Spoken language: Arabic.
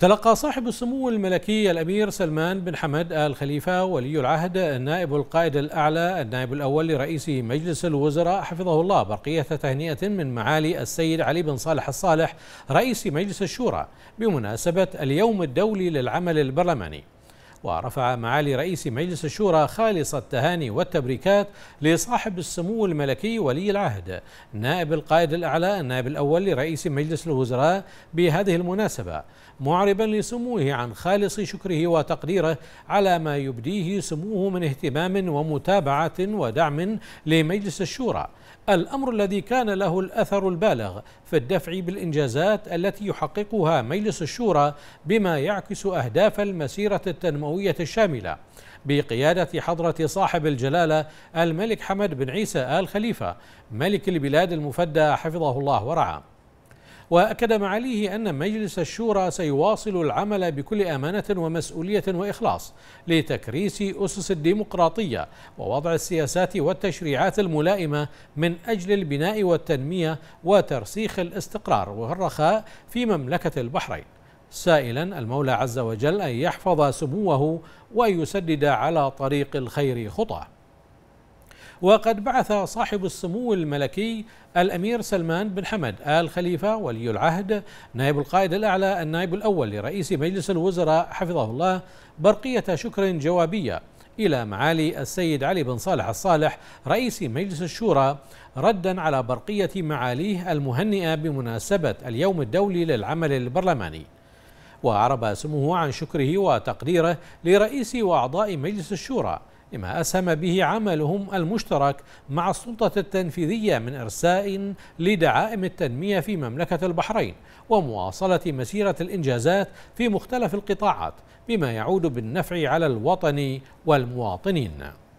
تلقى صاحب السمو الملكي الأمير سلمان بن حمد آل خليفة ولي العهد النائب القائد الأعلى النائب الأول لرئيس مجلس الوزراء حفظه الله برقية تهنئة من معالي السيد علي بن صالح الصالح رئيس مجلس الشورى بمناسبة اليوم الدولي للعمل البرلماني ورفع معالي رئيس مجلس الشورى خالص التهاني والتبريكات لصاحب السمو الملكي ولي العهد نائب القائد الأعلى النائب الأول لرئيس مجلس الوزراء بهذه المناسبة معربا لسموه عن خالص شكره وتقديره على ما يبديه سموه من اهتمام ومتابعة ودعم لمجلس الشورى الأمر الذي كان له الأثر البالغ في الدفع بالإنجازات التي يحققها مجلس الشورى بما يعكس أهداف المسيرة التنموية الأموية الشاملة بقيادة حضرة صاحب الجلالة الملك حمد بن عيسى آل خليفة ملك البلاد المفدى حفظه الله ورعاه وأكد معاليه أن مجلس الشورى سيواصل العمل بكل أمانة ومسؤولية وإخلاص لتكريس أسس الديمقراطية ووضع السياسات والتشريعات الملائمة من أجل البناء والتنمية وترسيخ الاستقرار والرخاء في مملكة البحرين سائلا المولى عز وجل أن يحفظ سموه وأن يسدد على طريق الخير خطاه وقد بعث صاحب السمو الملكي الأمير سلمان بن حمد آل خليفة ولي العهد نائب القائد الأعلى النائب الأول لرئيس مجلس الوزراء حفظه الله برقية شكر جوابية إلى معالي السيد علي بن صالح الصالح رئيس مجلس الشورى ردا على برقية معاليه المهنئة بمناسبة اليوم الدولي للعمل البرلماني وأعرب سموه عن شكره وتقديره لرئيس وأعضاء مجلس الشورى لما أسهم به عملهم المشترك مع السلطة التنفيذية من إرساء لدعائم التنمية في مملكة البحرين ومواصلة مسيرة الإنجازات في مختلف القطاعات بما يعود بالنفع على الوطن والمواطنين